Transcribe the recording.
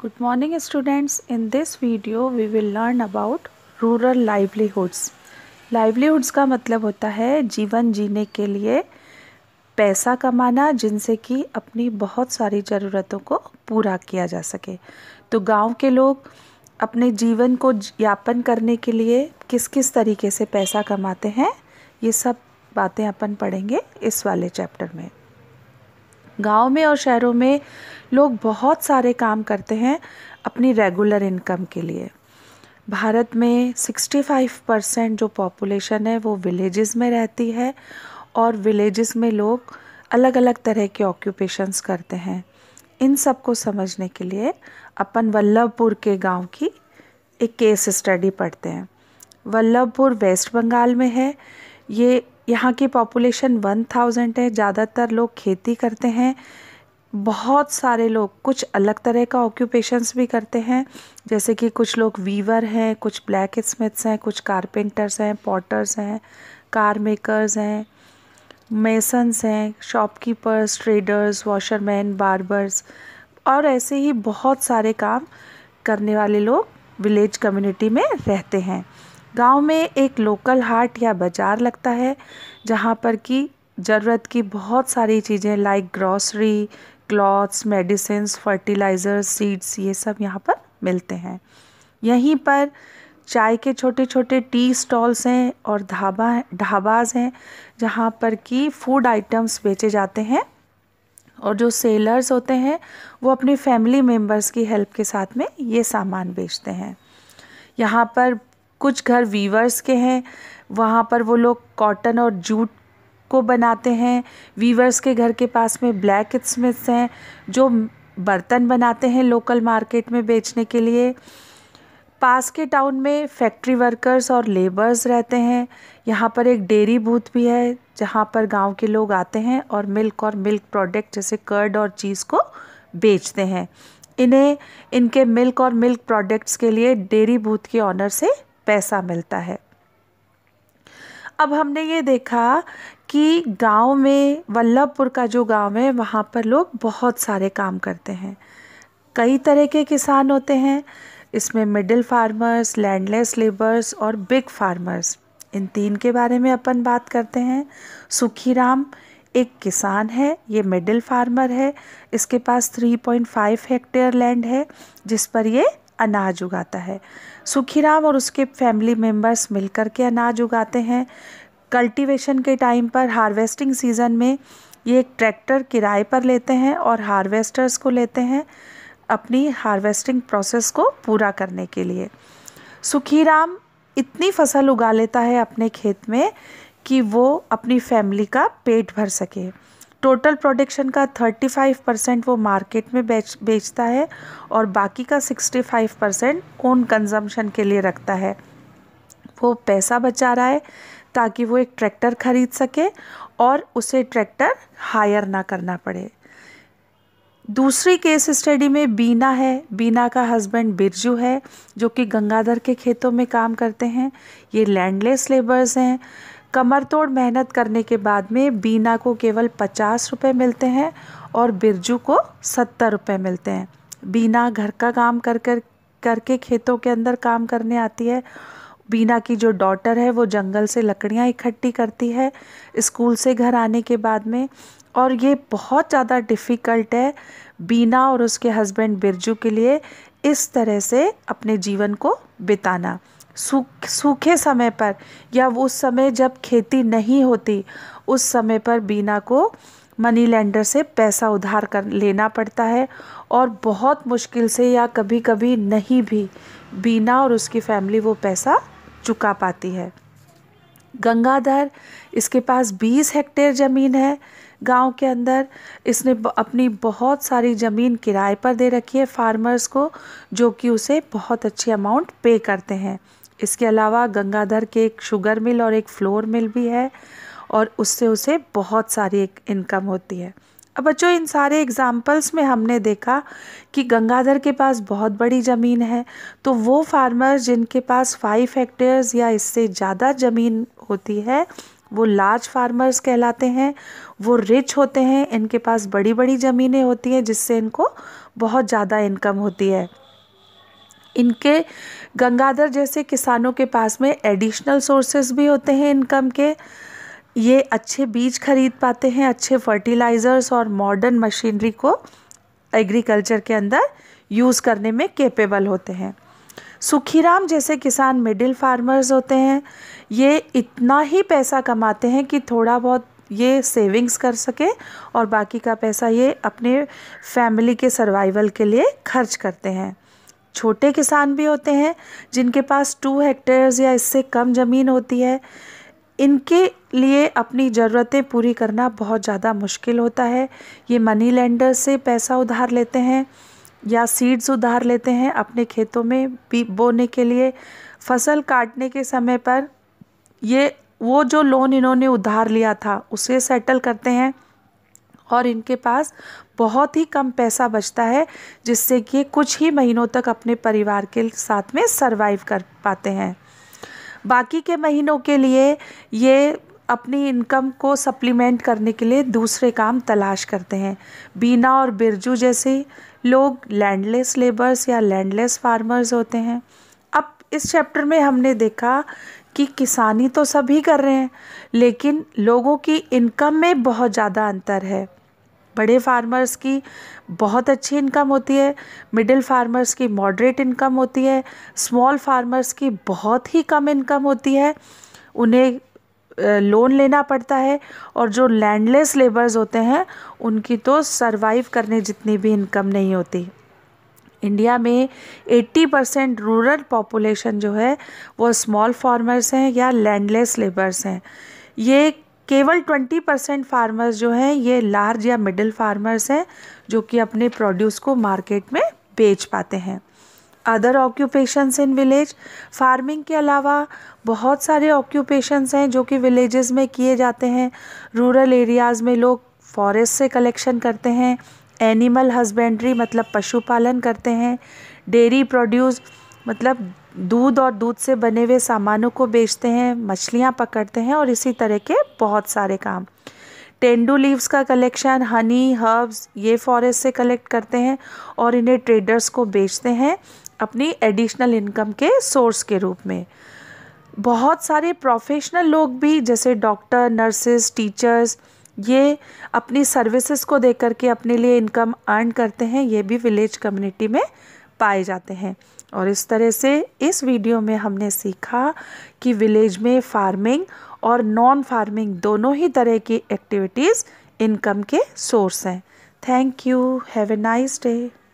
good morning students in this video we will learn about rural livelihoods livelihoods का मतलब होता है जीवन जीने के लिए पैसा कमाना जिनसे कि अपनी बहुत सारी ज़रूरतों को पूरा किया जा सके तो गांव के लोग अपने जीवन को यापन करने के लिए किस किस तरीके से पैसा कमाते हैं ये सब बातें अपन पढ़ेंगे इस वाले चैप्टर में गाँव में और शहरों में लोग बहुत सारे काम करते हैं अपनी रेगुलर इनकम के लिए भारत में 65 परसेंट जो पॉपुलेशन है वो विलेजेस में रहती है और विलेजेस में लोग अलग अलग तरह के ऑक्यूपेशंस करते हैं इन सब को समझने के लिए अपन वल्लभपुर के गांव की एक केस स्टडी पढ़ते हैं वल्लभपुर वेस्ट बंगाल में है ये यहाँ की पॉपुलेशन वन है ज़्यादातर लोग खेती करते हैं बहुत सारे लोग कुछ अलग तरह का ऑक्यूपेशंस भी करते हैं जैसे कि कुछ लोग वीवर हैं कुछ ब्लैक स्मिथ्स हैं कुछ कारपेंटर्स हैं पॉटर्स हैं कार मेकर्स हैं मेसन्स हैं शॉपकीपर्स ट्रेडर्स वॉशरमैन बारबर्स और ऐसे ही बहुत सारे काम करने वाले लोग विलेज कम्युनिटी में रहते हैं गांव में एक लोकल हाट या बाज़ार लगता है जहां पर कि ज़रूरत की बहुत सारी चीज़ें like grocery clothes medicine fertiliser seeds ये सब यहाँ पर मिलते हैं यहीं पर चाय के छोटे छोटे टी स्टॉल्स हैं और ढाबा ढाबाज हैं जहाँ पर कि फूड आइटम्स बेचे जाते हैं और जो सेलर्स होते हैं वो अपनी फैमिली मेम्बर्स की हेल्प के साथ में ये सामान बेचते हैं यहाँ पर कुछ घर वीवर्स के हैं वहाँ पर वो लोग कॉटन और जूट को बनाते हैं वीवर्स के घर के पास में ब्लैक स्मिथ्स हैं जो बर्तन बनाते हैं लोकल मार्केट में बेचने के लिए पास के टाउन में फैक्ट्री वर्कर्स और लेबर्स रहते हैं यहाँ पर एक डेयरी बूथ भी है जहाँ पर गांव के लोग आते हैं और मिल्क और मिल्क प्रोडक्ट जैसे कर्ड और चीज़ को बेचते हैं इन्हें इनके मिल्क और मिल्क प्रोडक्ट्स के लिए डेयरी बूथ के ऑनर से पैसा मिलता है अब हमने ये देखा कि गांव में वल्लभपुर का जो गांव है वहाँ पर लोग बहुत सारे काम करते हैं कई तरह के किसान होते हैं इसमें मिडिल फार्मर्स लैंडलेस लेबर्स और बिग फार्मर्स इन तीन के बारे में अपन बात करते हैं राम एक किसान है ये मिडिल फार्मर है इसके पास 3.5 हेक्टेयर लैंड है जिस पर ये अनाज उगाता है सुखीराम और उसके फैमिली मेम्बर्स मिलकर के अनाज उगाते हैं कल्टीवेशन के टाइम पर हार्वेस्टिंग सीज़न में ये एक ट्रैक्टर किराए पर लेते हैं और हार्वेस्टर्स को लेते हैं अपनी हार्वेस्टिंग प्रोसेस को पूरा करने के लिए सुखीराम इतनी फसल उगा लेता है अपने खेत में कि वो अपनी फैमिली का पेट भर सके टोटल प्रोडक्शन का 35 परसेंट वो मार्केट में बेच बेचता है और बाकी का 65 परसेंट ओन कंजम्पशन के लिए रखता है वो पैसा बचा रहा है ताकि वो एक ट्रैक्टर खरीद सके और उसे ट्रैक्टर हायर ना करना पड़े दूसरी केस स्टडी में बीना है बीना का हस्बैंड बिरजू है जो कि गंगाधर के खेतों में काम करते हैं ये लैंडलेस लेबर्स हैं कमर तोड़ मेहनत करने के बाद में बीना को केवल पचास रुपये मिलते हैं और बिरजू को सत्तर रुपये मिलते हैं बीना घर का काम कर कर करके खेतों के अंदर काम करने आती है बीना की जो डॉटर है वो जंगल से लकड़ियाँ इकट्ठी करती है स्कूल से घर आने के बाद में और ये बहुत ज़्यादा डिफ़िकल्ट है बीना और उसके हस्बैंड बिरजू के लिए इस तरह से अपने जीवन को बिताना सूख सूखे समय पर या उस समय जब खेती नहीं होती उस समय पर बीना को मनी लैंडर से पैसा उधार कर लेना पड़ता है और बहुत मुश्किल से या कभी कभी नहीं भी बीना और उसकी फैमिली वो पैसा चुका पाती है गंगाधर इसके पास 20 हेक्टेयर ज़मीन है गांव के अंदर इसने अपनी बहुत सारी ज़मीन किराए पर दे रखी है फार्मर्स को जो कि उसे बहुत अच्छी अमाउंट पे करते हैं इसके अलावा गंगाधर के एक शुगर मिल और एक फ्लोर मिल भी है और उससे उसे बहुत सारी एक इनकम होती है अब बच्चों इन सारे एग्जाम्पल्स में हमने देखा कि गंगाधर के पास बहुत बड़ी ज़मीन है तो वो फार्मर जिनके पास फाइव हेक्टेयर्स या इससे ज़्यादा ज़मीन होती है वो लार्ज फार्मर्स कहलाते हैं वो रिच होते हैं इनके पास बड़ी बड़ी ज़मीनें होती हैं जिससे इनको बहुत ज़्यादा इनकम होती है इनके गंगाधर जैसे किसानों के पास में एडिशनल सोर्सेज भी होते हैं इनकम के ये अच्छे बीज खरीद पाते हैं अच्छे फर्टिलाइज़र्स और मॉडर्न मशीनरी को एग्रीकल्चर के अंदर यूज़ करने में केपेबल होते हैं सुखीराम जैसे किसान मिडिल फार्मर्स होते हैं ये इतना ही पैसा कमाते हैं कि थोड़ा बहुत ये सेविंग्स कर सके और बाकी का पैसा ये अपने फैमिली के सर्वाइवल के लिए खर्च करते हैं छोटे किसान भी होते हैं जिनके पास टू हेक्टेयर्स या इससे कम ज़मीन होती है इनके लिए अपनी ज़रूरतें पूरी करना बहुत ज़्यादा मुश्किल होता है ये मनी लेंडर से पैसा उधार लेते हैं या सीड्स उधार लेते हैं अपने खेतों में भी बोने के लिए फसल काटने के समय पर ये वो जो लोन इन्होंने उधार लिया था उसे सेटल करते हैं और इनके पास बहुत ही कम पैसा बचता है जिससे कि कुछ ही महीनों तक अपने परिवार के साथ में सर्वाइव कर पाते हैं बाकी के महीनों के लिए ये अपनी इनकम को सप्लीमेंट करने के लिए दूसरे काम तलाश करते हैं बीना और बिरजू जैसे लोग लैंडलेस लेबर्स या लैंडलेस फार्मर्स होते हैं अब इस चैप्टर में हमने देखा कि किसानी तो सभी कर रहे हैं लेकिन लोगों की इनकम में बहुत ज़्यादा अंतर है बड़े फार्मर्स की बहुत अच्छी इनकम होती है मिडिल फार्मर्स की मॉडरेट इनकम होती है स्मॉल फार्मर्स की बहुत ही कम इनकम होती है उन्हें लोन लेना पड़ता है और जो लैंडलेस लेबर्स होते हैं उनकी तो सरवाइव करने जितनी भी इनकम नहीं होती इंडिया में 80 परसेंट रूरल पॉपुलेशन जो है वो स्मॉल फार्मर्स हैं या लैंडलेस लेबर्स हैं ये केवल ट्वेंटी परसेंट फार्मर्स जो हैं ये लार्ज या मिडिल फार्मर्स हैं जो कि अपने प्रोड्यूस को मार्केट में बेच पाते हैं other occupations in village farming के अलावा बहुत सारे ऑक्यूपेशंस हैं जो कि विलेजेस में किए जाते हैं रूरल एरियाज़ में लोग फॉरेस्ट से कलेक्शन करते हैं एनिमल हस्बेंड्री मतलब पशुपालन करते हैं डेयरी प्रोड्यूस मतलब दूध और दूध से बने हुए सामानों को बेचते हैं मछलियाँ पकड़ते हैं और इसी तरह के बहुत सारे काम टेंडू लीव्स का कलेक्शन हनी हर्ब्स ये फॉरेस्ट से कलेक्ट करते हैं और इन्हें ट्रेडर्स को बेचते हैं अपनी एडिशनल इनकम के सोर्स के रूप में बहुत सारे प्रोफेशनल लोग भी जैसे डॉक्टर नर्सेस टीचर्स ये अपनी सर्विसेज को दे करके अपने लिए इनकम अर्न करते हैं ये भी विलेज कम्युनिटी में पाए जाते हैं और इस तरह से इस वीडियो में हमने सीखा कि विलेज में फार्मिंग और नॉन फार्मिंग दोनों ही तरह की एक्टिविटीज़ इनकम के सोर्स हैं thank you have a nice day